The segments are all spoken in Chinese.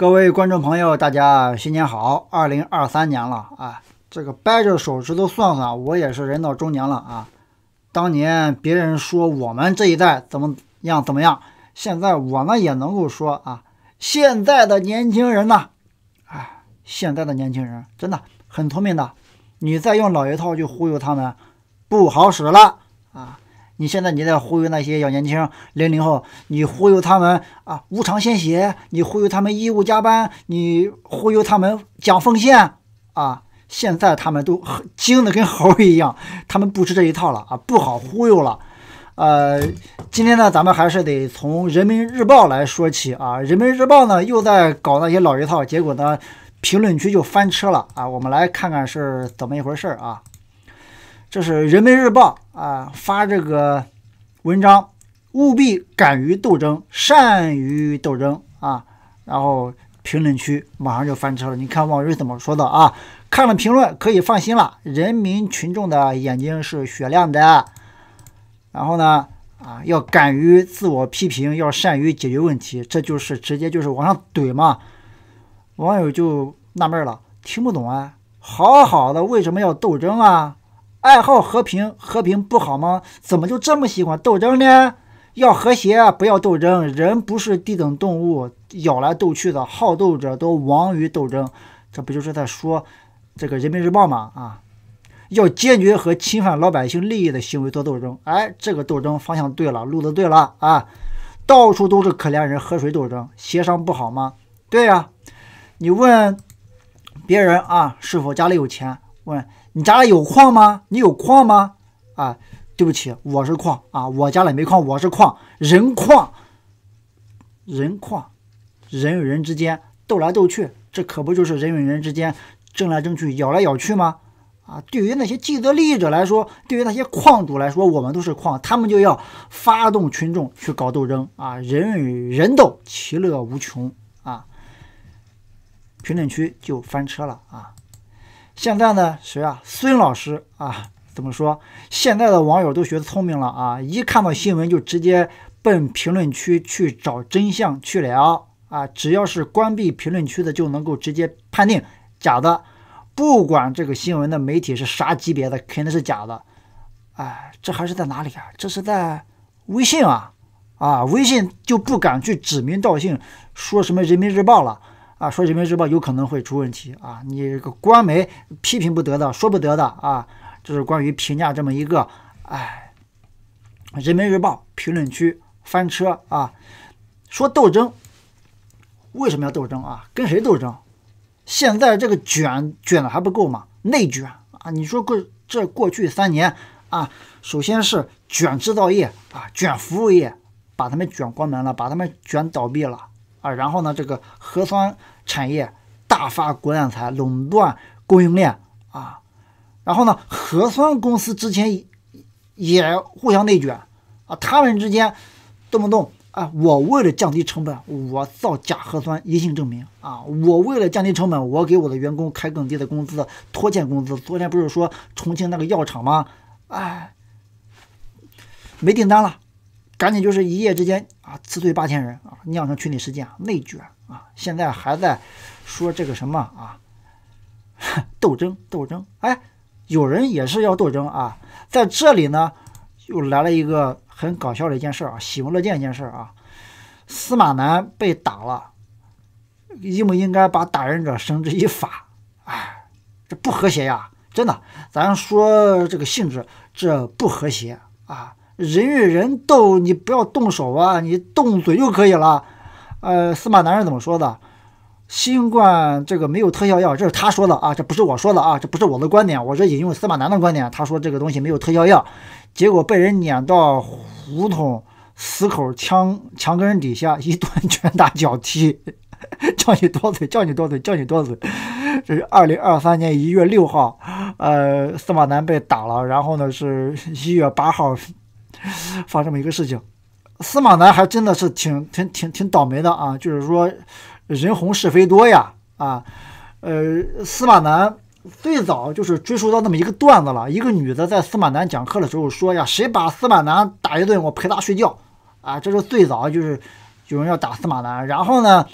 各位观众朋友，大家新年好！二零二三年了啊，这个掰着手指头算算，我也是人到中年了啊。当年别人说我们这一代怎么样怎么样，现在我呢也能够说啊，现在的年轻人呢，哎，现在的年轻人真的很聪明的，你再用老一套去忽悠他们，不好使了啊。你现在你在忽悠那些小年轻零零后，你忽悠他们啊无偿献血，你忽悠他们义务加班，你忽悠他们讲奉献啊！现在他们都精的跟猴一样，他们不吃这一套了啊，不好忽悠了。呃，今天呢，咱们还是得从人民日报来说起啊。人民日报呢又在搞那些老一套，结果呢评论区就翻车了啊。我们来看看是怎么一回事啊。这是人民日报啊，发这个文章，务必敢于斗争，善于斗争啊。然后评论区马上就翻车了。你看网友怎么说的啊？看了评论可以放心了，人民群众的眼睛是雪亮的。然后呢啊，要敢于自我批评，要善于解决问题，这就是直接就是往上怼嘛。网友就纳闷了，听不懂啊，好好的为什么要斗争啊？爱好和平，和平不好吗？怎么就这么喜欢斗争呢？要和谐，不要斗争。人不是低等动物，咬来斗去的，好斗者都亡于斗争。这不就是在说这个《人民日报》吗？啊，要坚决和侵犯老百姓利益的行为做斗争。哎，这个斗争方向对了，路子对了啊！到处都是可怜人，和谁斗争？协商不好吗？对呀，你问别人啊，是否家里有钱？问。你家里有矿吗？你有矿吗？啊，对不起，我是矿啊，我家里没矿，我是矿人矿人矿，人与人之间斗来斗去，这可不就是人与人之间争来争去、咬来咬去吗？啊，对于那些既得利益者来说，对于那些矿主来说，我们都是矿，他们就要发动群众去搞斗争啊！人与人斗，其乐无穷啊！评论区就翻车了啊！现在呢，谁啊？孙老师啊？怎么说？现在的网友都学聪明了啊！一看到新闻就直接奔评论区去找真相去了啊！只要是关闭评论区的，就能够直接判定假的。不管这个新闻的媒体是啥级别的，肯定是假的。哎，这还是在哪里啊？这是在微信啊！啊，微信就不敢去指名道姓说什么《人民日报》了。啊，说人民日报有可能会出问题啊！你这个官媒批评不得的，说不得的啊！这是关于评价这么一个，哎，人民日报评论区翻车啊！说斗争，为什么要斗争啊？跟谁斗争？现在这个卷卷的还不够吗？内卷啊！你说过这过去三年啊，首先是卷制造业啊，卷服务业，把他们卷关门了，把他们卷倒闭了。啊，然后呢，这个核酸产业大发国难财，垄断供应链啊，然后呢，核酸公司之前也互相内卷啊，他们之间动不动啊，我为了降低成本，我造假核酸阴性证明啊，我为了降低成本，我给我的员工开更低的工资，拖欠工资。昨天不是说重庆那个药厂吗？哎，没订单了，赶紧就是一夜之间。啊，辞退八千人啊，酿成群体事件，内卷啊，现在还在说这个什么啊，斗争斗争，哎，有人也是要斗争啊，在这里呢，又来了一个很搞笑的一件事啊，喜闻乐见一件事啊，司马南被打了，应不应该把打人者绳之以法？哎，这不和谐呀，真的，咱说这个性质，这不和谐啊。人与人斗，你不要动手啊，你动嘴就可以了。呃，司马南是怎么说的？新冠这个没有特效药，这是他说的啊，这不是我说的啊，这不是我的观点，我这引用司马南的观点，他说这个东西没有特效药。结果被人撵到胡同死口墙墙根底下，一顿拳打脚踢，叫你多嘴，叫你多嘴，叫你多嘴。这是二零二三年一月六号，呃，司马南被打了，然后呢是一月八号。发生这么一个事情，司马南还真的是挺挺挺挺倒霉的啊！就是说，人红是非多呀啊！呃，司马南最早就是追溯到那么一个段子了，一个女的在司马南讲课的时候说呀：“谁把司马南打一顿，我陪他睡觉啊！”这是最早就是有人要打司马南，然后呢，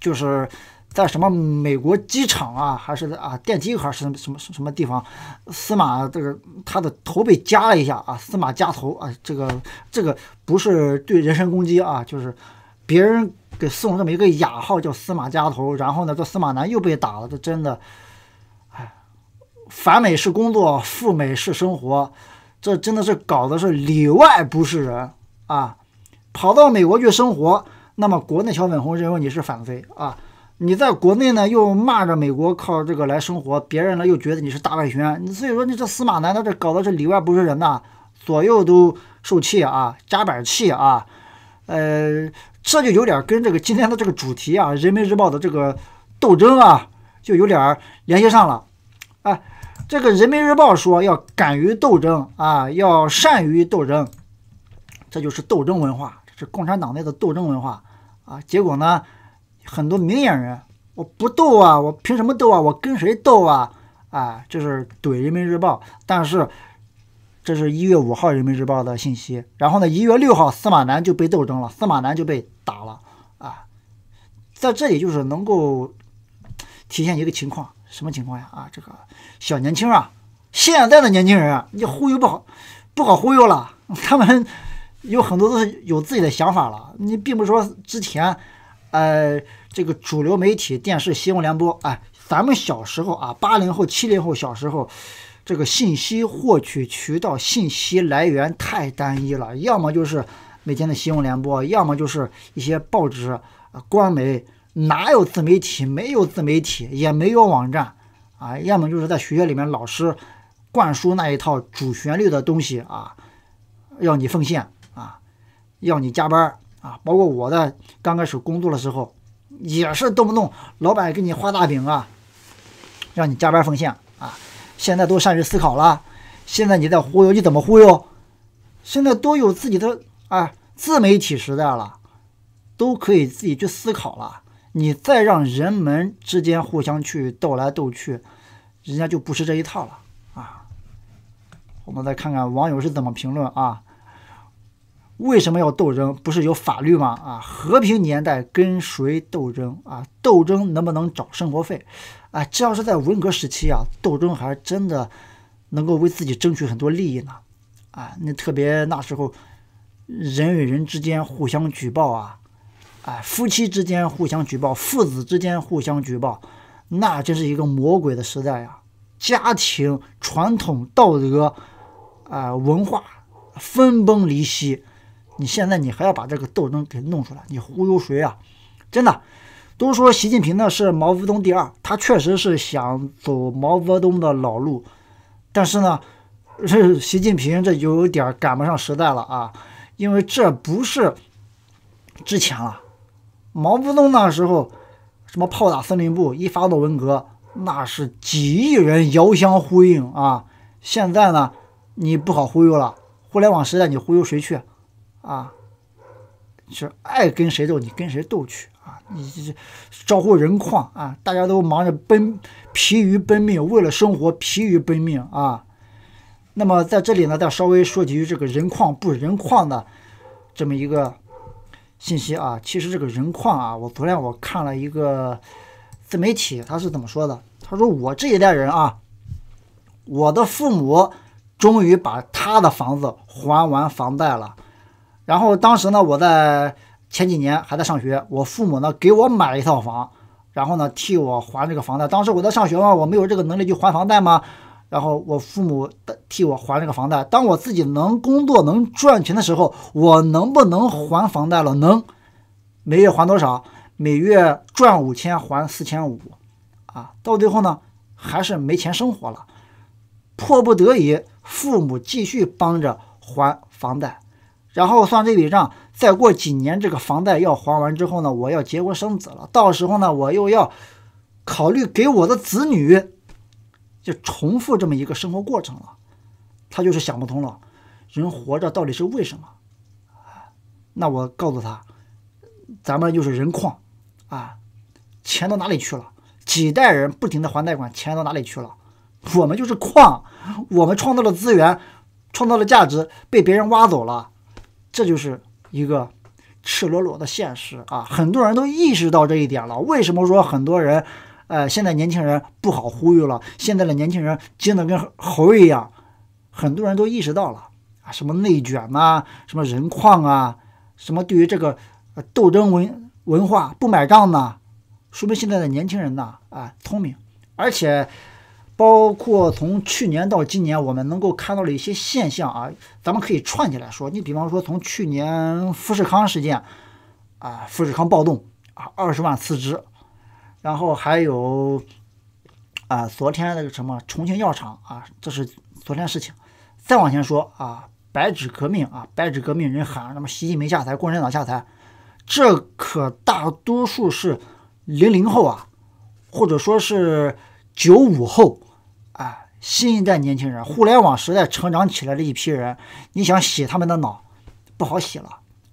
就是。在什么美国机场啊，还是啊电梯还是什么什么什么地方？司马这个他的头被夹了一下啊，司马夹头啊，这个这个不是对人身攻击啊，就是别人给送这么一个雅号叫司马夹头。然后呢，这司马南又被打了，这真的，哎，反美是工作，赴美是生活，这真的是搞的是里外不是人啊！跑到美国去生活，那么国内小粉红认为你是反贼啊。你在国内呢，又骂着美国靠这个来生活，别人呢又觉得你是大外宣，你所以说你这司马南，他这搞的这里外不是人呐，左右都受气啊，夹板气啊，呃，这就有点跟这个今天的这个主题啊，《人民日报》的这个斗争啊，就有点联系上了。哎，这个《人民日报》说要敢于斗争啊，要善于斗争，这就是斗争文化，这是共产党内的斗争文化啊。结果呢？很多明眼人，我不斗啊，我凭什么斗啊？我跟谁斗啊？啊，这是怼人民日报。但是，这是一月五号人民日报的信息。然后呢，一月六号，司马南就被斗争了，司马南就被打了。啊，在这里就是能够体现一个情况，什么情况呀？啊，这个小年轻啊，现在的年轻人啊，你忽悠不好，不好忽悠了。他们有很多都是有自己的想法了。你并不是说之前。呃，这个主流媒体电视新闻联播，哎，咱们小时候啊，八零后、七零后小时候，这个信息获取渠道、信息来源太单一了，要么就是每天的新闻联播，要么就是一些报纸，呃，官媒，哪有自媒体？没有自媒体，也没有网站，啊，要么就是在学校里面老师灌输那一套主旋律的东西啊，要你奉献啊，要你加班。啊，包括我在刚开始工作的时候，也是动不动老板给你画大饼啊，让你加班奉献啊。现在都善于思考了，现在你在忽悠，你怎么忽悠？现在都有自己的啊，自媒体时代了，都可以自己去思考了。你再让人们之间互相去斗来斗去，人家就不吃这一套了啊。我们再看看网友是怎么评论啊。为什么要斗争？不是有法律吗？啊，和平年代跟谁斗争啊？斗争能不能找生活费？啊，这要是在文革时期啊，斗争还真的能够为自己争取很多利益呢。啊，那特别那时候人与人之间互相举报啊，啊，夫妻之间互相举报，父子之间互相举报，那真是一个魔鬼的时代啊！家庭传统道德啊，文化分崩离析。你现在你还要把这个斗争给弄出来？你忽悠谁啊？真的都说习近平呢是毛泽东第二，他确实是想走毛泽东的老路，但是呢，习近平这有点赶不上时代了啊，因为这不是之前了。毛泽东那时候什么炮打司令部，一发动文革，那是几亿人遥相呼应啊。现在呢，你不好忽悠了，互联网时代你忽悠谁去？啊，是爱跟谁斗，你跟谁斗去啊！你这招呼人矿啊，大家都忙着奔，疲于奔命，为了生活疲于奔命啊。那么在这里呢，再稍微说几句这个人矿不人矿的这么一个信息啊。其实这个人矿啊，我昨天我看了一个自媒体，他是怎么说的？他说我这一代人啊，我的父母终于把他的房子还完房贷了。然后当时呢，我在前几年还在上学，我父母呢给我买了一套房，然后呢替我还这个房贷。当时我在上学嘛，我没有这个能力去还房贷嘛，然后我父母替我还这个房贷。当我自己能工作能赚钱的时候，我能不能还房贷了？能，每月还多少？每月赚五千，还四千五，啊，到最后呢还是没钱生活了，迫不得已，父母继续帮着还房贷。然后算这笔账，再过几年这个房贷要还完之后呢，我要结婚生子了，到时候呢，我又要考虑给我的子女，就重复这么一个生活过程了。他就是想不通了，人活着到底是为什么？啊，那我告诉他，咱们就是人矿啊，钱到哪里去了？几代人不停的还贷款，钱到哪里去了？我们就是矿，我们创造了资源，创造了价值，被别人挖走了。这就是一个赤裸裸的现实啊！很多人都意识到这一点了。为什么说很多人，呃，现在年轻人不好忽悠了？现在的年轻人精的跟猴一样，很多人都意识到了啊！什么内卷呐，什么人矿啊，什么对于这个斗争文文化不买账呢？说明现在的年轻人呢，啊，聪明，而且。包括从去年到今年，我们能够看到的一些现象啊，咱们可以串起来说。你比方说，从去年富士康事件啊，富士康暴动啊，二十万辞职，然后还有啊，昨天那个什么重庆药厂啊，这是昨天事情。再往前说啊，白纸革命啊，白纸革命人喊，那么习近平下台，共产党下台，这可大多数是零零后啊，或者说是。九五后，啊，新一代年轻人，互联网时代成长起来的一批人，你想洗他们的脑，不好洗了，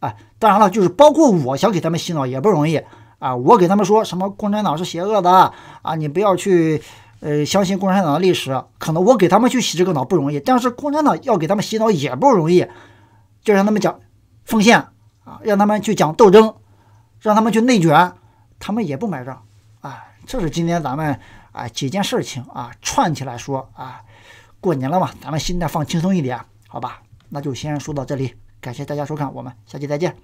啊，当然了，就是包括我想给他们洗脑也不容易啊，我给他们说什么共产党是邪恶的啊，你不要去，呃，相信共产党的历史，可能我给他们去洗这个脑不容易，但是共产党要给他们洗脑也不容易，就让他们讲奉献啊，让他们去讲斗争，让他们去内卷，他们也不买账，啊。这是今天咱们。啊，几件事情啊串起来说啊，过年了嘛，咱们心态放轻松一点，好吧？那就先说到这里，感谢大家收看，我们下期再见。